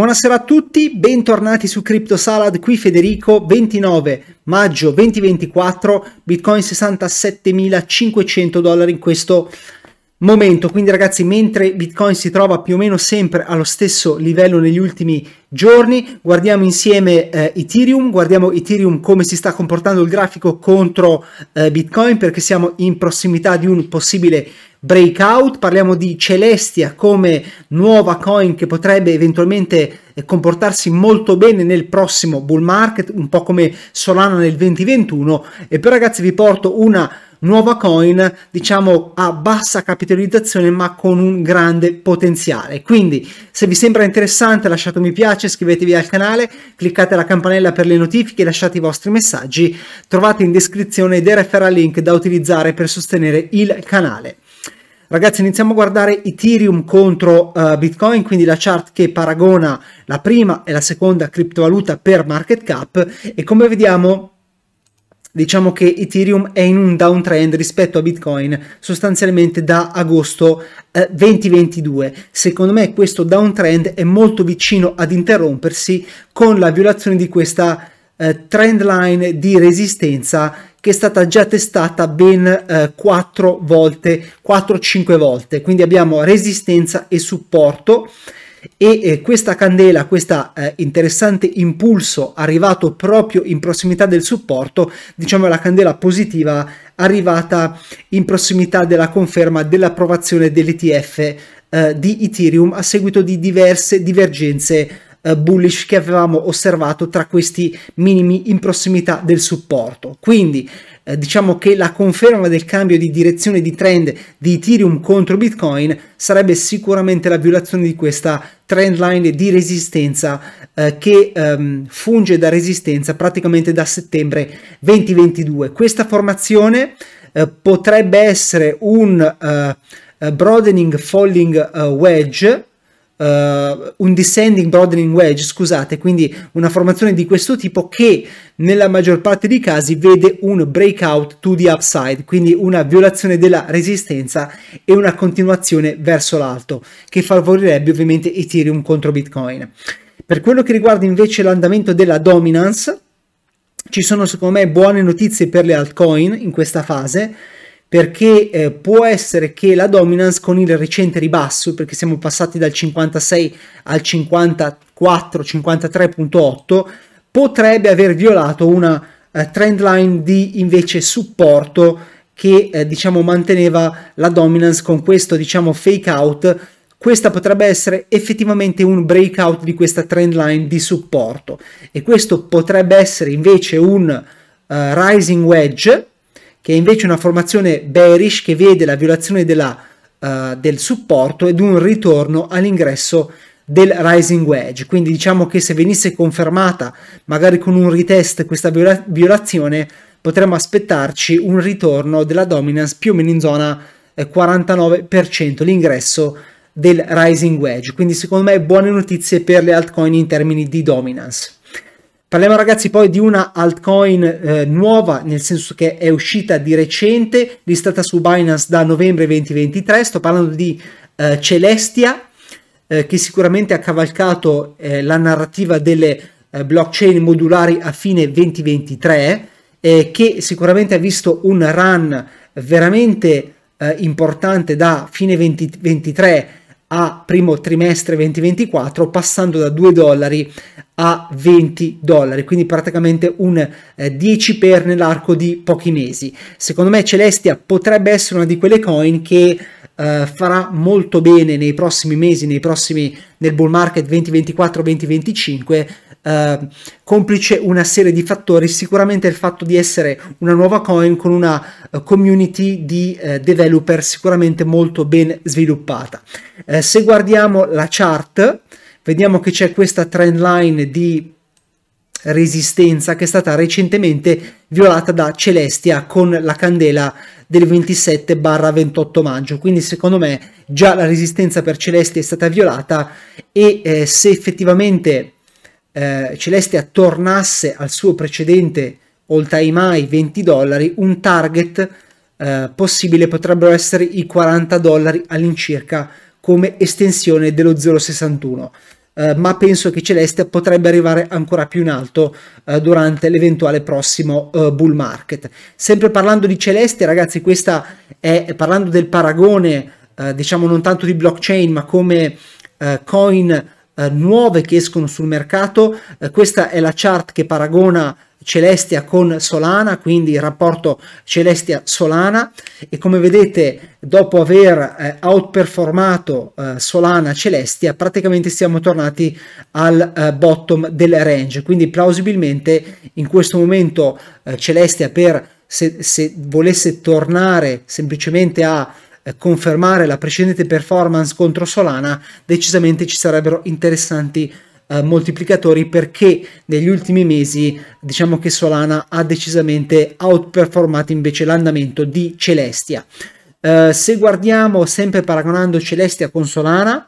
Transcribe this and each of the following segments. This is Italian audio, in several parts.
Buonasera a tutti, bentornati su Crypto Salad, qui Federico, 29 maggio 2024, Bitcoin 67.500 dollari in questo momento. Quindi ragazzi, mentre Bitcoin si trova più o meno sempre allo stesso livello negli ultimi giorni, guardiamo insieme eh, Ethereum, guardiamo Ethereum come si sta comportando il grafico contro eh, Bitcoin perché siamo in prossimità di un possibile breakout, parliamo di Celestia come nuova coin che potrebbe eventualmente eh, comportarsi molto bene nel prossimo bull market, un po' come Solana nel 2021 e poi ragazzi vi porto una nuova coin diciamo a bassa capitalizzazione ma con un grande potenziale. Quindi se vi sembra interessante lasciate un mi piace, iscrivetevi al canale, cliccate la campanella per le notifiche, lasciate i vostri messaggi, trovate in descrizione dei referral link da utilizzare per sostenere il canale. Ragazzi, iniziamo a guardare Ethereum contro uh, Bitcoin, quindi la chart che paragona la prima e la seconda criptovaluta per market cap e come vediamo diciamo che Ethereum è in un downtrend rispetto a Bitcoin sostanzialmente da agosto eh, 2022. Secondo me questo downtrend è molto vicino ad interrompersi con la violazione di questa eh, trend line di resistenza che è stata già testata ben eh, 4 volte, 4-5 volte. Quindi abbiamo resistenza e supporto e eh, questa candela, questo eh, interessante impulso arrivato proprio in prossimità del supporto, diciamo la candela positiva arrivata in prossimità della conferma dell'approvazione dell'ETF eh, di Ethereum a seguito di diverse divergenze eh, bullish che avevamo osservato tra questi minimi in prossimità del supporto. Quindi eh, diciamo che la conferma del cambio di direzione di trend di Ethereum contro Bitcoin sarebbe sicuramente la violazione di questa trend line di resistenza eh, che ehm, funge da resistenza praticamente da settembre 2022. Questa formazione eh, potrebbe essere un eh, eh, broadening falling wedge uh, un descending broadening wedge, scusate, quindi una formazione di questo tipo che nella maggior parte dei casi vede un breakout to the upside, quindi una violazione della resistenza e una continuazione verso l'alto, che favorirebbe ovviamente Ethereum contro Bitcoin. Per quello che riguarda invece l'andamento della dominance, ci sono secondo me buone notizie per le altcoin in questa fase perché eh, può essere che la dominance con il recente ribasso, perché siamo passati dal 56 al 54, 53.8, potrebbe aver violato una eh, trend line di invece supporto che eh, diciamo manteneva la dominance con questo diciamo fake out questa potrebbe essere effettivamente un breakout di questa trend line di supporto e questo potrebbe essere invece un uh, rising wedge che è invece una formazione bearish che vede la violazione della, uh, del supporto ed un ritorno all'ingresso del rising wedge. Quindi diciamo che se venisse confermata, magari con un retest, questa viola violazione, potremmo aspettarci un ritorno della dominance più o meno in zona eh, 49%, l'ingresso del rising wedge. Quindi secondo me buone notizie per le altcoin in termini di dominance. Parliamo ragazzi poi di una altcoin eh, nuova, nel senso che è uscita di recente, listata su Binance da novembre 2023, sto parlando di eh, Celestia, eh, che sicuramente ha cavalcato eh, la narrativa delle eh, blockchain modulari a fine 2023, eh, che sicuramente ha visto un run veramente importante da fine 2023 a primo trimestre 2024 passando da 2 dollari a 20 dollari quindi praticamente un eh, 10 per nell'arco di pochi mesi secondo me Celestia potrebbe essere una di quelle coin che eh, farà molto bene nei prossimi mesi nei prossimi nel bull market 2024 2025 eh, complice una serie di fattori, sicuramente il fatto di essere una nuova coin con una eh, community di eh, developer sicuramente molto ben sviluppata. Eh, se guardiamo la chart, vediamo che c'è questa trend line di resistenza che è stata recentemente violata da Celestia con la candela del 27-28 maggio. Quindi secondo me già la resistenza per Celestia è stata violata e eh, se effettivamente eh, Celeste attornasse al suo precedente all time high 20 dollari, un target eh, possibile potrebbero essere i 40 dollari all'incirca come estensione dello 0,61. Eh, ma penso che Celeste potrebbe arrivare ancora più in alto eh, durante l'eventuale prossimo eh, bull market. Sempre parlando di Celeste, ragazzi, questa è parlando del paragone, eh, diciamo non tanto di blockchain, ma come eh, coin eh, nuove che escono sul mercato. Eh, questa è la chart che paragona Celestia con Solana, quindi il rapporto Celestia-Solana e come vedete dopo aver eh, outperformato eh, Solana-Celestia praticamente siamo tornati al eh, bottom del range, quindi plausibilmente in questo momento eh, Celestia per se, se volesse tornare semplicemente a eh, confermare la precedente performance contro Solana, decisamente ci sarebbero interessanti eh, moltiplicatori perché negli ultimi mesi diciamo che Solana ha decisamente outperformato invece l'andamento di Celestia. Eh, se guardiamo sempre paragonando Celestia con Solana,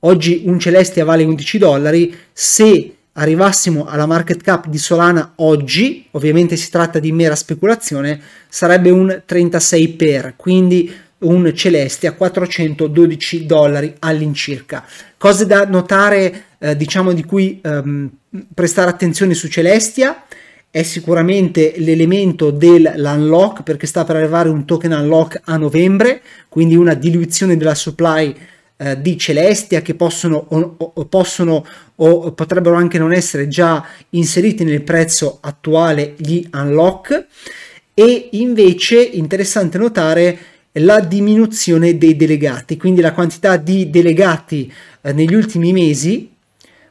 oggi un Celestia vale 11 dollari, se arrivassimo alla market cap di Solana oggi, ovviamente si tratta di mera speculazione, sarebbe un 36 per, quindi un celeste a 412 dollari all'incirca. Cose da notare, eh, diciamo di cui ehm, prestare attenzione su Celestia è sicuramente l'elemento dell'unlock perché sta per arrivare un token unlock a novembre, quindi una diluizione della supply eh, di Celestia che possono, o, o, possono o potrebbero anche non essere già inseriti nel prezzo attuale gli unlock e invece interessante notare la diminuzione dei delegati, quindi la quantità di delegati eh, negli ultimi mesi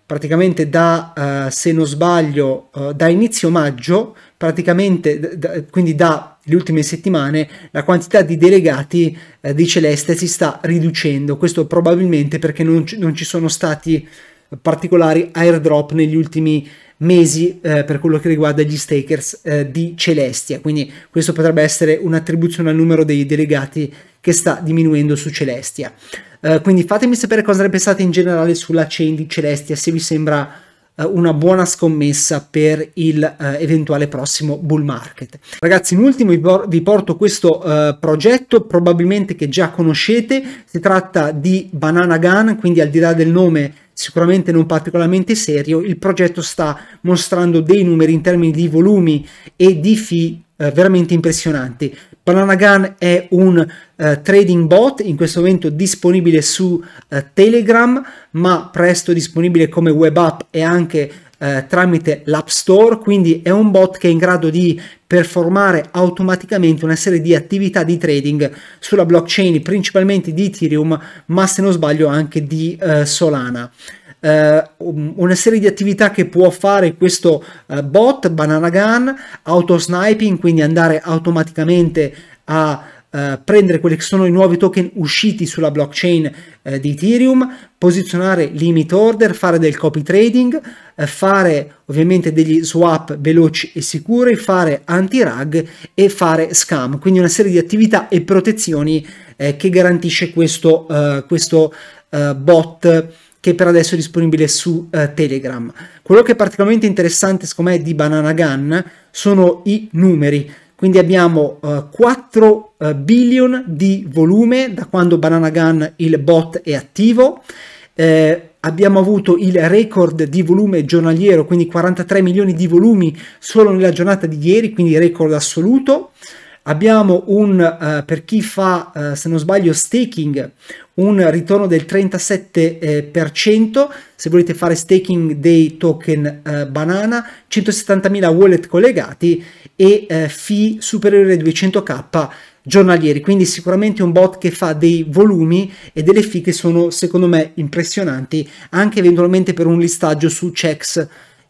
praticamente da, eh, se non sbaglio, eh, da inizio maggio, praticamente da, quindi dalle ultime settimane, la quantità di delegati eh, di Celeste si sta riducendo. Questo probabilmente perché non, non ci sono stati particolari airdrop negli ultimi mesi eh, per quello che riguarda gli stakers eh, di Celestia, quindi questo potrebbe essere un'attribuzione al numero dei delegati che sta diminuendo su Celestia. Eh, quindi fatemi sapere cosa ne pensate in generale sulla chain di Celestia, se vi sembra eh, una buona scommessa per il eh, eventuale prossimo bull market. Ragazzi, in ultimo vi, por vi porto questo eh, progetto, probabilmente che già conoscete, si tratta di Banana Gun, quindi al di là del nome sicuramente non particolarmente serio, il progetto sta mostrando dei numeri in termini di volumi e di fee eh, veramente impressionanti. Banana è un eh, trading bot in questo momento disponibile su eh, Telegram, ma presto disponibile come web app e anche eh, tramite l'App Store, quindi è un bot che è in grado di performare automaticamente una serie di attività di trading sulla blockchain, principalmente di Ethereum, ma se non sbaglio anche di eh, Solana eh, um, una serie di attività che può fare questo eh, bot, Banana Gun, auto quindi andare automaticamente a eh, prendere quelli che sono i nuovi token usciti sulla blockchain eh, di Ethereum, posizionare limit order, fare del copy trading, eh, fare ovviamente degli swap veloci e sicuri, fare anti-rug e fare scam, quindi una serie di attività e protezioni eh, che garantisce questo, eh, questo bot che per adesso è disponibile su uh, Telegram. Quello che è particolarmente interessante, secondo me, di Banana Gun sono i numeri quindi abbiamo uh, 4 uh, billion di volume da quando Banana Gun il bot è attivo. Eh, abbiamo avuto il record di volume giornaliero, quindi 43 milioni di volumi solo nella giornata di ieri, quindi record assoluto abbiamo un, eh, per chi fa, eh, se non sbaglio, staking, un ritorno del 37%, eh, se volete fare staking dei token banana, 170.000 wallet collegati e eh, fee superiore ai 200k giornalieri, quindi sicuramente un bot che fa dei volumi e delle fee che sono secondo me impressionanti, anche eventualmente per un listaggio su checks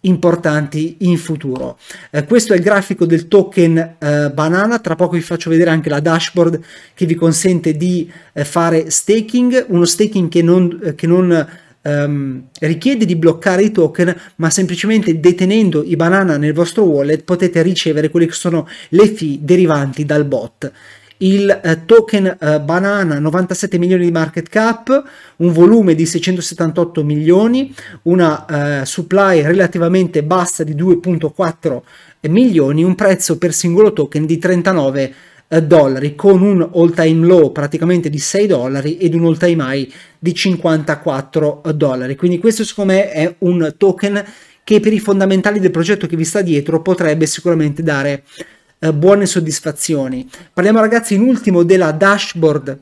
importanti in futuro. Eh, questo è il grafico del token eh, Banana, tra poco vi faccio vedere anche la dashboard che vi consente di eh, fare staking, uno staking che non, eh, che non ehm, richiede di bloccare i token, ma semplicemente detenendo i banana nel vostro wallet potete ricevere quelle che sono le fee derivanti dal bot il eh, token eh, banana 97 milioni di market cap, un volume di 678 milioni, una eh, supply relativamente bassa di 2.4 milioni, un prezzo per singolo token di 39 dollari con un all time low praticamente di 6 dollari ed un all time high di 54 dollari quindi questo secondo me è un token che per i fondamentali del progetto che vi sta dietro potrebbe sicuramente dare eh, buone soddisfazioni. Parliamo ragazzi in ultimo della dashboard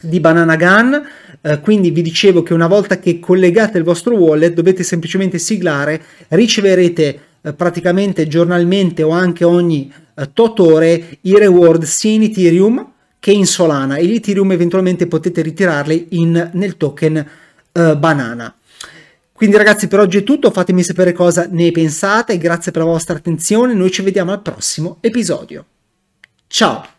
di Banana Gun, eh, quindi vi dicevo che una volta che collegate il vostro wallet dovete semplicemente siglare, riceverete eh, praticamente giornalmente o anche ogni eh, tot ore i reward sia in Ethereum che in Solana e gli Ethereum eventualmente potete ritirarli in, nel token eh, Banana. Quindi ragazzi per oggi è tutto, fatemi sapere cosa ne pensate, grazie per la vostra attenzione, noi ci vediamo al prossimo episodio. Ciao!